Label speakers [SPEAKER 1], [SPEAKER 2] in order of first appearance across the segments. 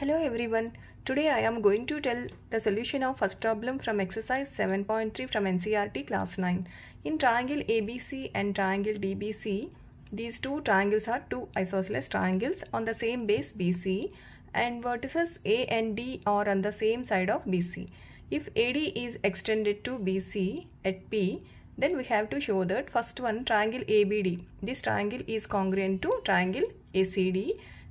[SPEAKER 1] Hello everyone. Today I am going to tell the solution of first problem from exercise 7.3 from NCRT class 9. In triangle ABC and triangle DBC, these two triangles are two isosceles triangles on the same base BC and vertices A and D are on the same side of BC. If AD is extended to BC at P, then we have to show that first one triangle ABD. This triangle is congruent to triangle ACD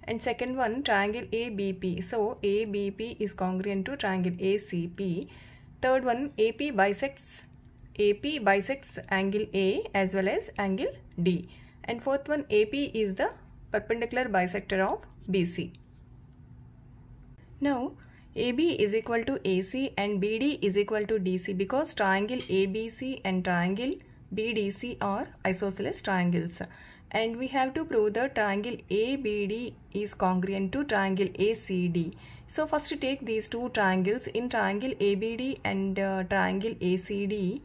[SPEAKER 1] and second one triangle ABP. So ABP is congruent to triangle ACP. Third one AP bisects AP bisects angle A as well as angle D. And fourth one AP is the perpendicular bisector of BC. Now AB is equal to AC and BD is equal to DC because triangle ABC and triangle BDC are isosceles triangles and we have to prove the triangle ABD is congruent to triangle ACD. So first take these two triangles in triangle ABD and uh, triangle ACD.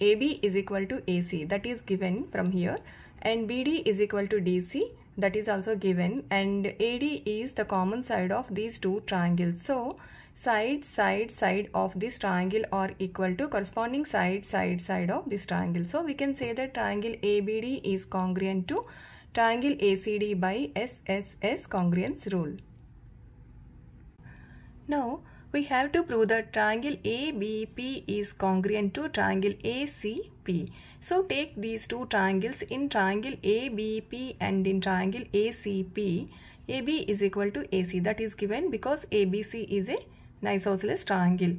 [SPEAKER 1] AB is equal to AC that is given from here and BD is equal to DC that is also given and AD is the common side of these two triangles. So side side side of this triangle are equal to corresponding side side side of this triangle. So we can say that triangle ABD is congruent to triangle ACD by SSS congruence rule. Now we have to prove that triangle ABP is congruent to triangle ACP. So take these two triangles in triangle ABP and in triangle ACP. AB is equal to AC that is given because ABC is a isosceles triangle.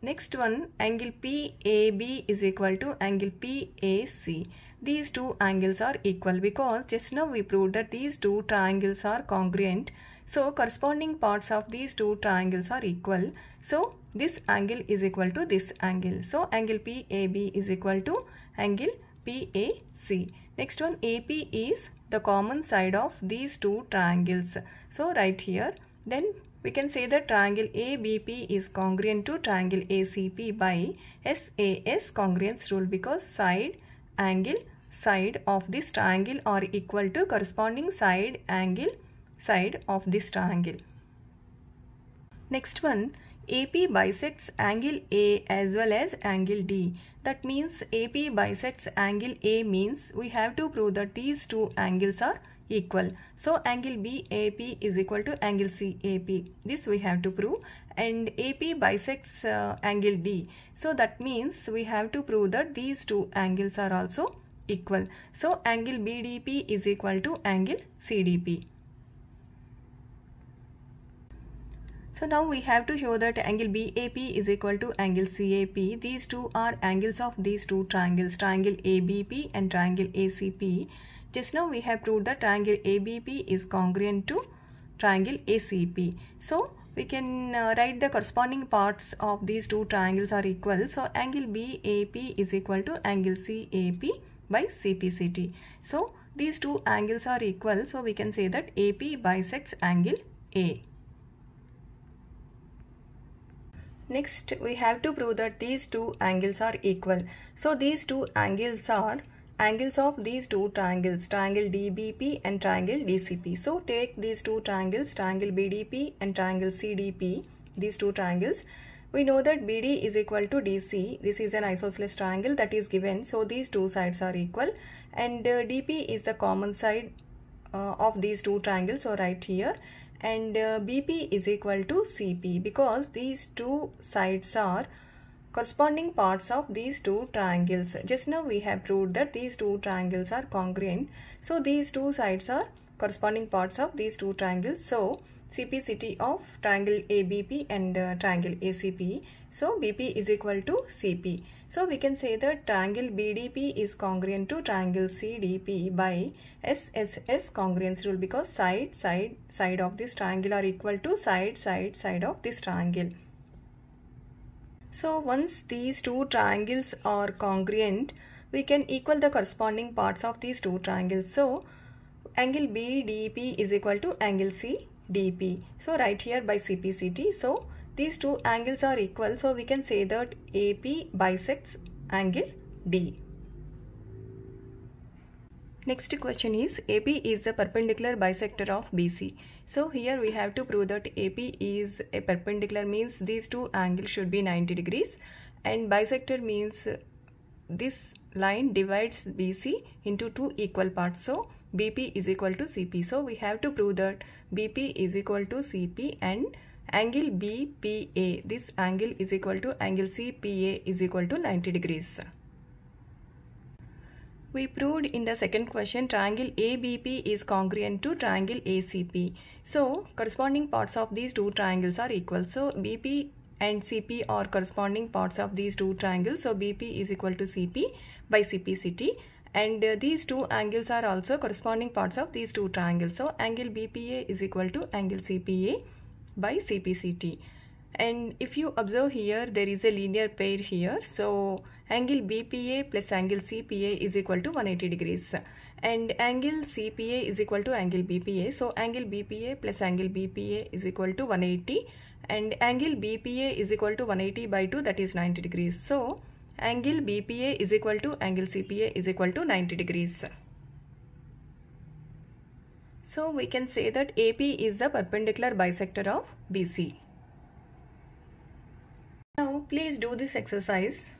[SPEAKER 1] Next one angle PAB is equal to angle PAC. These two angles are equal because just now we proved that these two triangles are congruent. So corresponding parts of these two triangles are equal. So this angle is equal to this angle. So angle PAB is equal to angle PAC. Next one AP is the common side of these two triangles. So right here then we can say that triangle ABP is congruent to triangle ACP by SAS congruence rule because side angle side of this triangle are equal to corresponding side angle side of this triangle. Next one, AP bisects angle A as well as angle D. That means AP bisects angle A means we have to prove that these two angles are equal. So angle BAP is equal to angle CAP. This we have to prove and AP bisects uh, angle D. So that means we have to prove that these two angles are also equal. So angle BDP is equal to angle CDP. So now we have to show that angle BAP is equal to angle CAP. These two are angles of these two triangles, triangle ABP and triangle ACP. Just now we have proved that triangle ABP is congruent to triangle ACP. So we can uh, write the corresponding parts of these two triangles are equal. So angle BAP is equal to angle CAP by CPCT. So these two angles are equal. So we can say that AP bisects angle A. Next, we have to prove that these two angles are equal. So these two angles are angles of these two triangles, triangle DBP and triangle DCP. So take these two triangles, triangle BDP and triangle CDP, these two triangles. We know that BD is equal to DC. This is an isosceles triangle that is given. So these two sides are equal and uh, DP is the common side uh, of these two triangles. So right here and uh, BP is equal to CP because these two sides are corresponding parts of these two triangles. Just now we have proved that these two triangles are congruent. So these two sides are corresponding parts of these two triangles. So CPCT of triangle ABP and uh, triangle ACP so BP is equal to CP. So we can say that triangle BDP is congruent to triangle CDP by SSS congruence rule because side, side, side of this triangle are equal to side, side, side of this triangle. So once these two triangles are congruent, we can equal the corresponding parts of these two triangles. So angle BDP is equal to angle CDP. So right here by CPCT. So these two angles are equal so we can say that AP bisects angle D. Next question is AP is the perpendicular bisector of BC. So here we have to prove that AP is a perpendicular means these two angles should be 90 degrees and bisector means this line divides BC into two equal parts. So BP is equal to CP. So we have to prove that BP is equal to CP and angle BPA. This angle is equal to angle CPA is equal to 90 degrees. We proved in the second question triangle ABP is congruent to triangle ACP. So corresponding parts of these two triangles are equal. So BP and CP are corresponding parts of these two triangles. So BP is equal to CP by CPCT and uh, these two angles are also corresponding parts of these two triangles. So angle BPA is equal to angle CPA by CPCT. And if you observe here, there is a linear pair here. So angle BPA plus angle CPA is equal to 180 degrees. And angle CPA is equal to angle BPA. So angle BPA plus angle BPA is equal to 180. And angle BPA is equal to 180 by 2 that is 90 degrees. So angle BPA is equal to angle CPA is equal to 90 degrees. So we can say that AP is the perpendicular bisector of BC. Now please do this exercise